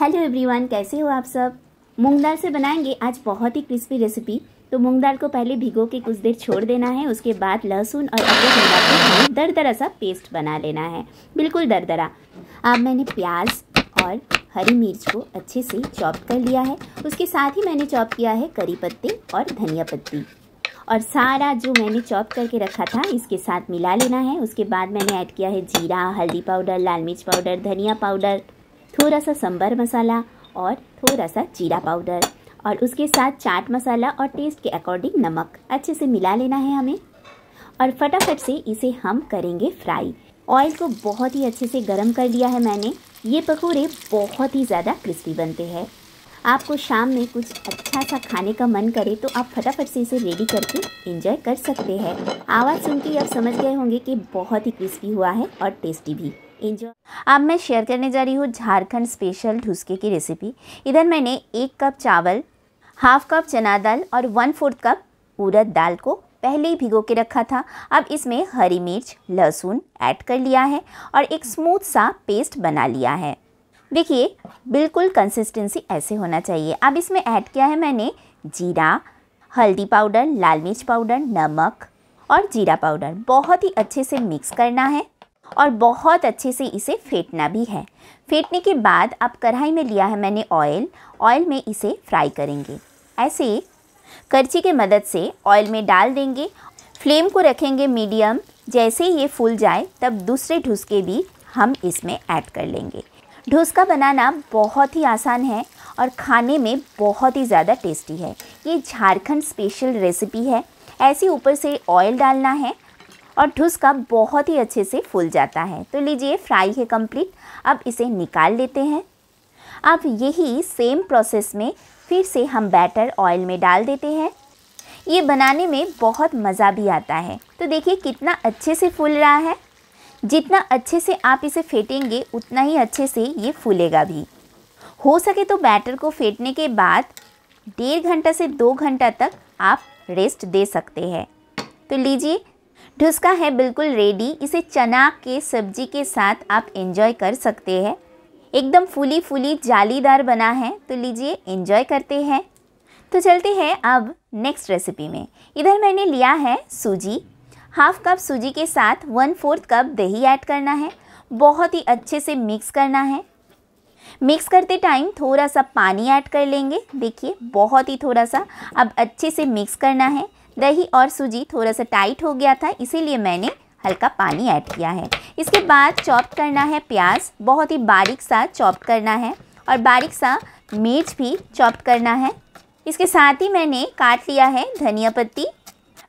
hello everyone कैसे हो आप सब मूंग दाल से बनाएंगे आज बहुत ही क्रिस्पी रेसिपी तो मूंग दाल को पहले भिगो के कुछ देर छोड़ देना है उसके बाद लहसुन और अदरक मिला के सा पेस्ट बना लेना है बिल्कुल दर दरा अब मैंने प्याज और हरी मिर्च को अच्छे से चॉप कर लिया है उसके साथ ही मैंने चॉप किया है करी पत्ते और धनिया पत्ती और सारा जो मैंने चॉप करके रखा था इसके साथ मिला लेना है उसके बाद मैंने ऐड किया है जीरा हल्दी पाउडर लाल मिर्च पाउडर धनिया पाउडर थोड़ा सा सांबर मसाला और थोड़ा सा जीरा पाउडर और उसके साथ चाट मसाला और टेस्ट के अकॉर्डिंग नमक अच्छे से मिला लेना है हमें और फटाफट से इसे हम करेंगे फ्राई ऑयल को बहुत ही अच्छे से गर्म कर लिया है मैंने ये पकौड़े बहुत ही ज़्यादा क्रिस्पी बनते हैं आपको शाम में कुछ अच्छा सा खाने का मन करे तो आप फटाफट से इसे रेडी करके इंजॉय कर सकते हैं आवाज़ सुन के आप समझ गए होंगे कि बहुत ही क्रिस्पी हुआ है और टेस्टी भी एंजॉय अब मैं शेयर करने जा रही हूँ झारखंड स्पेशल ढुसके की रेसिपी इधर मैंने एक कप चावल हाफ कप चना दाल और वन फोर्थ कप उड़द दाल को पहले ही भिगो के रखा था अब इसमें हरी मिर्च लहसुन ऐड कर लिया है और एक स्मूथ सा पेस्ट बना लिया है देखिए बिल्कुल कंसिस्टेंसी ऐसे होना चाहिए अब इसमें ऐड किया है मैंने जीरा हल्दी पाउडर लाल मिर्च पाउडर नमक और जीरा पाउडर बहुत ही अच्छे से मिक्स करना है और बहुत अच्छे से इसे फेंटना भी है फेंटने के बाद अब कढ़ाई में लिया है मैंने ऑयल ऑयल में इसे फ्राई करेंगे ऐसे करछी के मदद से ऑयल में डाल देंगे फ्लेम को रखेंगे मीडियम जैसे ये फूल जाए तब दूसरे ढुसके भी हम इसमें ऐड कर लेंगे ढोसका बनाना बहुत ही आसान है और खाने में बहुत ही ज़्यादा टेस्टी है ये झारखंड स्पेशल रेसिपी है ऐसे ऊपर से ऑयल डालना है और ढोसका बहुत ही अच्छे से फूल जाता है तो लीजिए फ्राई है कंप्लीट अब इसे निकाल लेते हैं अब यही सेम प्रोसेस में फिर से हम बैटर ऑयल में डाल देते हैं ये बनाने में बहुत मज़ा भी आता है तो देखिए कितना अच्छे से फूल रहा है जितना अच्छे से आप इसे फेंटेंगे उतना ही अच्छे से ये फूलेगा भी हो सके तो बैटर को फेंटने के बाद डेढ़ घंटा से दो घंटा तक आप रेस्ट दे सकते हैं तो लीजिए ढुसका है बिल्कुल रेडी इसे चना के सब्जी के साथ आप एंजॉय कर सकते हैं एकदम फूली फूली जालीदार बना है तो लीजिए एंजॉय करते हैं तो चलते हैं अब नेक्स्ट रेसिपी में इधर मैंने लिया है सूजी हाफ कप सूजी के साथ वन फोर्थ कप दही ऐड करना है बहुत ही अच्छे से मिक्स करना है मिक्स करते टाइम थोड़ा सा पानी ऐड कर लेंगे देखिए बहुत ही थोड़ा सा अब अच्छे से मिक्स करना है दही और सूजी थोड़ा सा टाइट हो गया था इसीलिए मैंने हल्का पानी ऐड किया है इसके बाद चॉप करना है प्याज बहुत ही बारीक सा चॉप करना है और बारीक सा मिर्च भी चॉप करना है इसके साथ ही मैंने काट लिया है धनिया पत्ती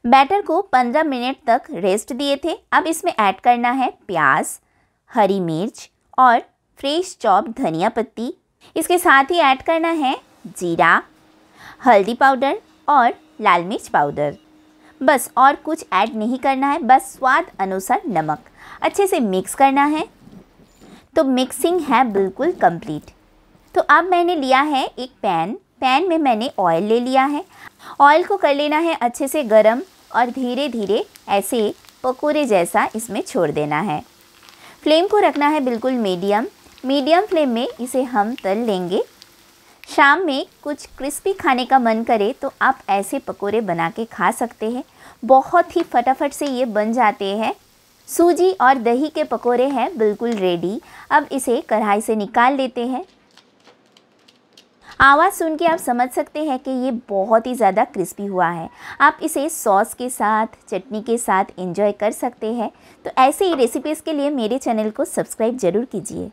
बैटर को 15 मिनट तक रेस्ट दिए थे अब इसमें ऐड करना है प्याज हरी मिर्च और फ्रेश चॉप धनिया पत्ती इसके साथ ही ऐड करना है जीरा हल्दी पाउडर और लाल मिर्च पाउडर बस और कुछ ऐड नहीं करना है बस स्वाद अनुसार नमक अच्छे से मिक्स करना है तो मिक्सिंग है बिल्कुल कंप्लीट तो अब मैंने लिया है एक पैन पैन में मैंने ऑयल ले लिया है ऑयल को कर लेना है अच्छे से गर्म और धीरे धीरे ऐसे पकोड़े जैसा इसमें छोड़ देना है फ्लेम को रखना है बिल्कुल मीडियम मीडियम फ्लेम में इसे हम तल लेंगे शाम में कुछ क्रिस्पी खाने का मन करे तो आप ऐसे पकोड़े बना के खा सकते हैं बहुत ही फटाफट से ये बन जाते हैं सूजी और दही के पकोड़े हैं बिल्कुल रेडी अब इसे कढ़ाई से निकाल लेते हैं आवाज़ सुन के आप समझ सकते हैं कि ये बहुत ही ज़्यादा क्रिस्पी हुआ है आप इसे सॉस के साथ चटनी के साथ एंजॉय कर सकते हैं तो ऐसे ही रेसिपीज़ के लिए मेरे चैनल को सब्सक्राइब ज़रूर कीजिए